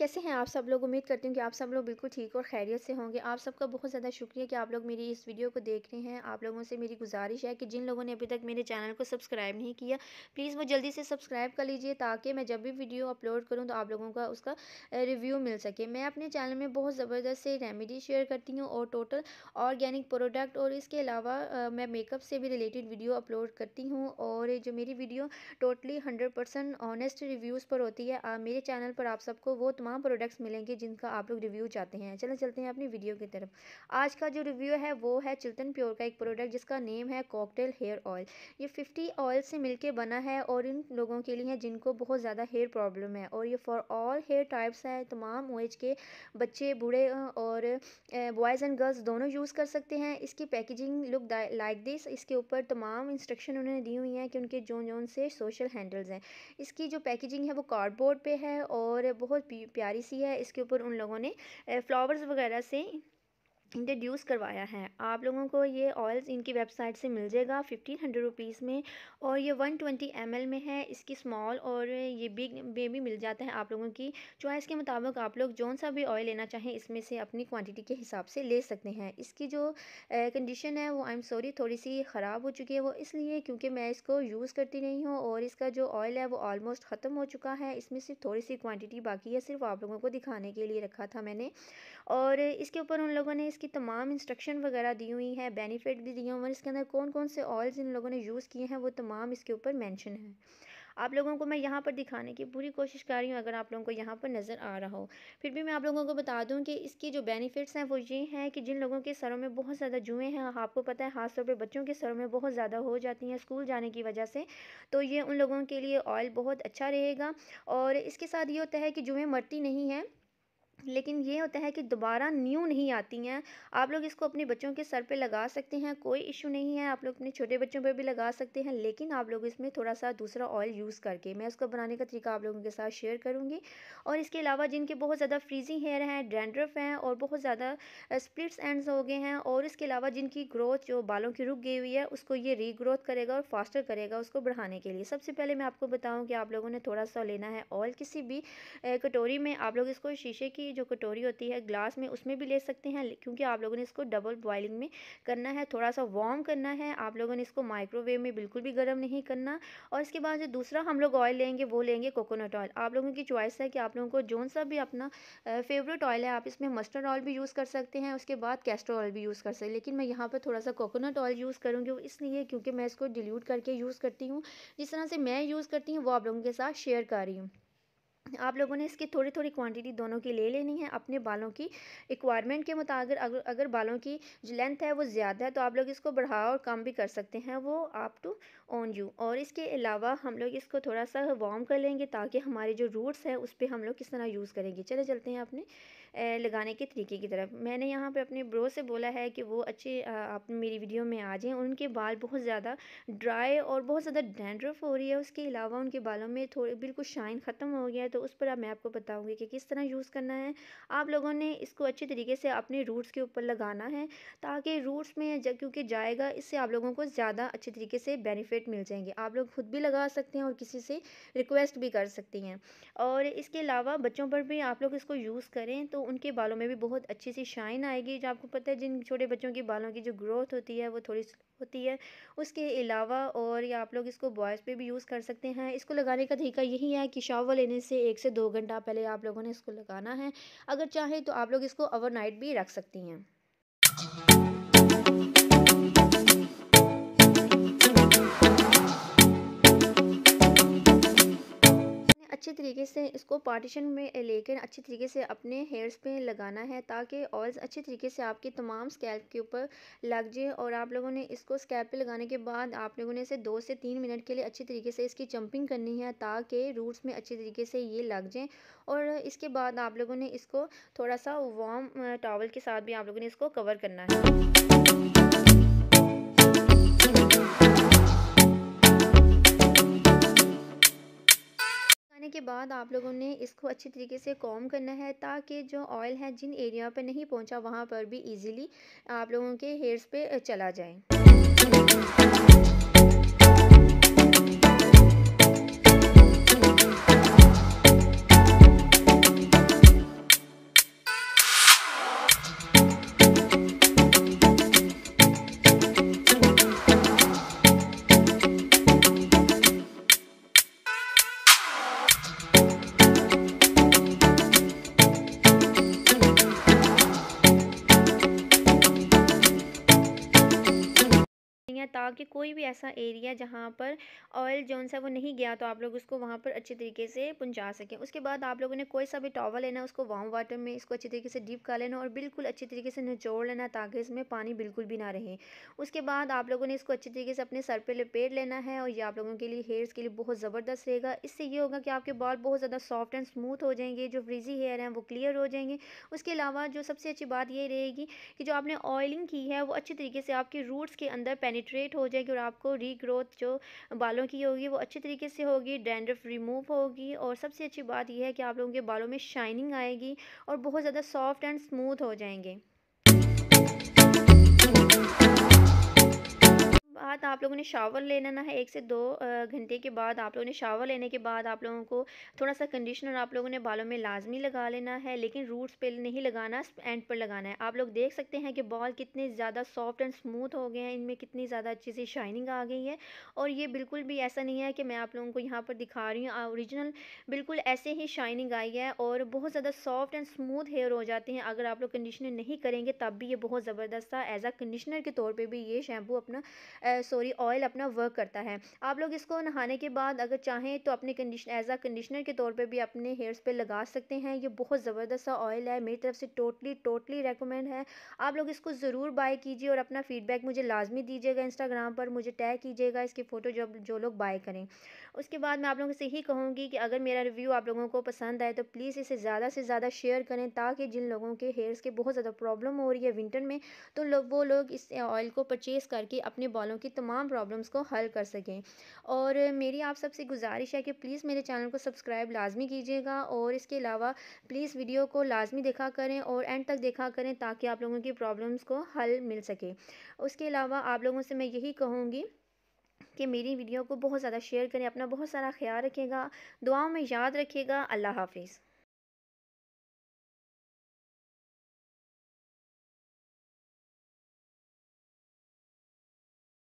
कैसे हैं आप सब लोग उम्मीद करती हूँ कि आप सब लोग बिल्कुल ठीक और खैरियत से होंगे आप सबका बहुत ज़्यादा शुक्रिया कि आप लोग मेरी इस वीडियो को देख रहे हैं आप लोगों से मेरी गुजारिश है कि जिन लोगों ने अभी तक मेरे चैनल को सब्सक्राइब नहीं किया प्लीज़ वो जल्दी से सब्सक्राइब कर लीजिए ताकि मैं जब भी वीडियो अपलोड करूँ तो आप लोगों का उसका रिव्यू मिल सके मैं अपने चैनल में बहुत ज़बरदस्त से रेमेडी शेयर करती हूँ और टोटल ऑर्गेनिक प्रोडक्ट और इसके अलावा मैं मेकअप से भी रिलेटेड वीडियो अपलोड करती हूँ और जो मेरी video totally hundred percent honest reviews पर होती है मेरे चैनल पर आप सबको वो तमाम तमाम प्रोडक्ट्स मिलेंगे जिनका आप लोग रिव्यू चाहते हैं चलें चलते हैं अपनी वीडियो की तरफ आज का जो रिव्यू है वो है चिल्तन प्योर का एक प्रोडक्ट जिसका नेम है कॉकटेल हेयर ऑयल ये फिफ्टी ऑयल से मिलकर बना है और इन लोगों के लिए है जिनको बहुत ज़्यादा हेयर प्रॉब्लम है और ये फॉर ऑल हेयर टाइप्स है तमाम एज के बच्चे बूढ़े और बॉयज़ एंड गर्ल्स दोनों यूज़ कर सकते हैं इसकी पैकेजिंग लुक लाइक दिस इसके ऊपर तमाम इंस्ट्रक्शन उन्होंने दी हुई हैं कि उनके जोन जोन से सोशल हैंडल्स हैं इसकी जो पैकेजिंग है वो कार्डबोर्ड पे है और बहुत प्यारी सी है इसके ऊपर उन लोगों ने फ्लावर्स वगैरह से इंट्रोड्यूस करवाया है आप लोगों को ये ऑयल्स इनकी वेबसाइट से मिल जाएगा फिफ्टीन हंड्रेड रुपीज़ में और ये वन ट्वेंटी एम एल में है इसकी स्मॉल और ये बिग में भी मिल जाता है आप लोगों की चॉइस के मुताबिक आप लोग जौन सा भी ऑयल लेना चाहें इसमें से अपनी क्वांटिटी के हिसाब से ले सकते हैं इसकी जो कंडीशन है वो आई एम सॉरी थोड़ी सी ख़राब हो चुकी है वो इसलिए क्योंकि मैं इसको यूज़ करती नहीं हूँ और इसका जो ऑयल है वो ऑलमोस्ट ख़त्म हो चुका है इसमें सिर्फ थोड़ी सी क्वान्टिटी बाकी है सिर्फ आप लोगों को दिखाने के लिए रखा था मैंने और इसके ऊपर उन लोगों ने इसकी तमाम इंस्ट्रक्शन वगैरह दी हुई है बेनिफिट भी दिए हुए हैं इसके अंदर कौन कौन से ऑयल्स इन लोगों ने यूज़ किए हैं वो तमाम इसके ऊपर मैंशन है आप लोगों को मैं यहाँ पर दिखाने की पूरी कोशिश कर रही हूँ अगर आप लोगों को यहाँ पर नज़र आ रहा हो फिर भी मैं आप लोगों को बता दूँ कि इसकी जो बेनिफिट्स हैं वो ये हैं कि जिन लोगों के सरों में बहुत ज़्यादा जुएँ हैं आपको पता है ख़ासतौर पर बच्चों के सरों में बहुत ज़्यादा हो जाती हैं स्कूल जाने की वजह से तो ये उन लोगों के लिए ऑयल बहुत अच्छा रहेगा और इसके साथ ये होता है कि जुएँ मरती नहीं हैं लेकिन ये होता है कि दोबारा न्यू नहीं आती हैं आप लोग इसको अपने बच्चों के सर पे लगा सकते हैं कोई इशू नहीं है आप लोग अपने छोटे बच्चों पे भी लगा सकते हैं लेकिन आप लोग इसमें थोड़ा सा दूसरा ऑयल यूज़ करके मैं इसको बनाने का तरीका आप लोगों के साथ शेयर करूँगी और इसके अलावा जिनके बहुत ज़्यादा फ्रीजी हेयर हैं डेंड्रफ हैं और बहुत ज़्यादा स्प्लिट्स एंडस हो गए हैं और इसके अलावा जिनकी ग्रोथ जो बालों की रुक गई हुई है उसको ये री करेगा और फास्टर करेगा उसको बढ़ाने के लिए सबसे पहले मैं आपको बताऊँ कि आप लोगों ने थोड़ा सा लेना है ऑयल किसी भी कटोरी में आप लोग इसको शीशे की की जो कटोरी होती है ग्लास में उसमें भी ले सकते हैं क्योंकि आप लोगों ने इसको डबल बॉइलिंग में करना है थोड़ा सा वार्म करना है आप लोगों ने इसको माइक्रोवेव में बिल्कुल भी गर्म नहीं करना और इसके बाद जो दूसरा हम लोग ऑयल लेंगे वो लेंगे कोकोनट ऑयल आप लोगों की चॉइस है कि आप लोगों को जोन सा भी अपना फेवरेट ऑयल है आप इसमें मस्टर्ड ऑयल भी यूज़ कर सकते हैं उसके बाद कैस्टर ऑयल भी यूज़ कर सकते हैं लेकिन मैं यहाँ पर थोड़ा सा कोकोनट ऑयल यूज़ करूँगी इसलिए क्योंकि मैं इसको डिल्यूट करके यूज़ करती हूँ जिस तरह से मैं यूज़ करती हूँ वो आप लोगों के साथ शेयर कर रही हूँ आप लोगों ने इसकी थोड़ी थोड़ी क्वांटिटी दोनों की ले लेनी है अपने बालों की रिक्वायरमेंट के मुताबिक अगर अगर बालों की जो लेंथ है वो ज़्यादा है तो आप लोग इसको बढ़ा और कम भी कर सकते हैं वो आप टू ऑन यू और इसके अलावा हम लोग इसको थोड़ा सा वार्म कर लेंगे ताकि हमारे जो रूट्स हैं उस पर हम लोग किस तरह यूज़ करेंगे चले चलते हैं अपने लगाने के तरीके की तरफ मैंने यहाँ पर अपने ब्रो से बोला है कि वो अच्छे आप मेरी वीडियो में आ जाएँ उनके बाल बहुत ज़्यादा ड्राई और बहुत ज़्यादा डेंड्रफ हो रही है उसके अलावा उनके बालों में थोड़ी बिल्कुल शाइन ख़त्म हो गया है तो उस पर मैं आपको बताऊँगी कि किस तरह यूज़ करना है आप लोगों ने इसको अच्छे तरीके से अपने रूट्स के ऊपर लगाना है ताकि रूट्स में क्योंकि जाएगा इससे आप लोगों को ज़्यादा अच्छे तरीके से बेनिफिट मिल जाएंगे आप लोग खुद भी लगा सकते हैं और किसी से रिक्वेस्ट भी कर सकती हैं और इसके अलावा बच्चों पर भी आप लोग इसको यूज़ करें तो तो उनके बालों में भी बहुत अच्छी सी शाइन आएगी जो आपको पता है जिन छोटे बच्चों के बालों की जो ग्रोथ होती है वो थोड़ी होती है उसके अलावा और या आप लोग इसको बॉयज़ पे भी यूज़ कर सकते हैं इसको लगाने का तरीका यही है कि शावर लेने से एक से दो घंटा पहले आप लोगों ने इसको लगाना है अगर चाहें तो आप लोग इसको नाइट भी रख सकती हैं अच्छे तरीके से इसको पार्टीशन में लेकर अच्छे तरीके से अपने हेयर्स पे लगाना है ताकि ऑयल्स अच्छे तरीके से आपके तमाम स्कैल्प के ऊपर लग जाए और आप लोगों ने इसको स्कैल्प पे लगाने के बाद आप लोगों ने इसे दो से तीन मिनट के लिए अच्छे तरीके से इसकी चंपिंग करनी है ताकि रूट्स में अच्छे तरीके से ये लग जाएँ और इसके बाद आप लोगों ने इसको थोड़ा सा वार्म टॉवल के साथ भी आप लोगों ने इसको कवर करना है के बाद आप लोगों ने इसको अच्छी तरीके से कॉम करना है ताकि जो ऑयल है जिन एरिया पर नहीं पहुंचा वहां पर भी इजीली आप लोगों के हेयर्स पे चला जाए के कोई भी ऐसा एरिया जहाँ पर ऑयल जो सा वो नहीं गया तो आप लोग उसको वहाँ पर अच्छे तरीके से पहुँचा सकें उसके बाद आप लोगों ने कोई सा भी टॉवल लेना उसको वार्म वाटर में इसको अच्छे तरीके से डीप कर लेना और बिल्कुल अच्छे तरीके से निचोड़ लेना ताकि इसमें पानी बिल्कुल भी ना रहे उसके बाद आप लोगों ने इसको अच्छे तरीके से अपने सर पर लपेट लेना है और ये आप लोगों के लिए हेयर्स के लिए बहुत ज़बरदस्त रहेगा इससे ये होगा कि आपके बाल बहुत ज़्यादा सॉफ्ट एंड स्मूथ हो जाएंगे जो फ्रीजी हेयर हैं वो क्लियर हो जाएंगे उसके अलावा जो सबसे अच्छी बात ये रहेगी कि जो आपने ऑयलिंग की है वो अच्छे तरीके से आपके रूट्स के अंदर पेनिट्रेट हो जाएगी और आपको रीग्रोथ जो बालों की होगी वो अच्छे तरीके से होगी डैंड्रफ रिमूव होगी और सबसे अच्छी बात यह है कि आप लोगों के बालों में शाइनिंग आएगी और बहुत ज़्यादा सॉफ्ट एंड स्मूथ हो जाएंगे बाद आप लोगों ने शावर ले लेना है एक से दो घंटे के बाद आप लोगों ने शावर लेने के बाद आप लोगों को थोड़ा सा कंडीशनर आप लोगों ने बालों में लाजमी लगा लेना है लेकिन रूट्स पे नहीं लगाना एंड पर लगाना है आप लोग देख सकते हैं कि बाल कितने ज़्यादा सॉफ्ट एंड स्मूथ हो गए हैं इनमें कितनी ज़्यादा अच्छी सी शाइनिंग आ गई है और ये बिल्कुल भी ऐसा नहीं है कि मैं आप लोगों को यहाँ पर दिखा रही हूँ औरिजिनल बिल्कुल ऐसे ही शाइनिंग आई है और बहुत ज़्यादा सॉफ्ट एंड स्मूथ हेयर हो जाते हैं अगर आप लोग कंडीशनर नहीं करेंगे तब भी ये बहुत ज़बरदस्त था एज आ कंडीशनर के तौर पर भी ये शैम्पू अपना सॉरी ऑयल अपना वर्क करता है आप लोग इसको नहाने के बाद अगर चाहें तो अपने कंडीशन एज आ कंडीशनर के तौर पर भी अपने हेयर्स पर लगा सकते हैं ये बहुत ज़बरदस्त सा ऑयल है मेरी तरफ से टोटली टोटली रेकमेंड है आप लोग इसको ज़रूर बाय कीजिए और अपना फीडबैक मुझे लाजमी दीजिएगा इंस्टाग्राम पर मुझे टैग कीजिएगा इसकी फ़ोटो जब जो लोग बाय करें उसके बाद मैं आप लोगों से ही कहूँगी कि अगर मेरा रिव्यू आप लोगों को पसंद आए तो प्लीज़ इसे ज़्यादा से ज़्यादा शेयर करें ताकि जिन लोगों के हेयर्स के बहुत ज़्यादा प्रॉब्लम हो रही है विंटर में तो लो, वो लोग इस ऑयल को परचेज़ करके अपने बालों की तमाम प्रॉब्लम्स को हल कर सकें और मेरी आप सबसे गुजारिश है कि प्लीज़ मेरे चैनल को सब्सक्राइब लाजमी कीजिएगा और इसके अलावा प्लीज़ वीडियो को लाजमी देखा करें और एंड तक देखा करें ताकि आप लोगों की प्रॉब्लम्स को हल मिल सके उसके अलावा आप लोगों से मैं यही कहूँगी कि मेरी वीडियो को बहुत ज़्यादा शेयर करें अपना बहुत सारा ख्याल रखेगा दुआओं में याद रखिएगा अल्लाह हाफिज़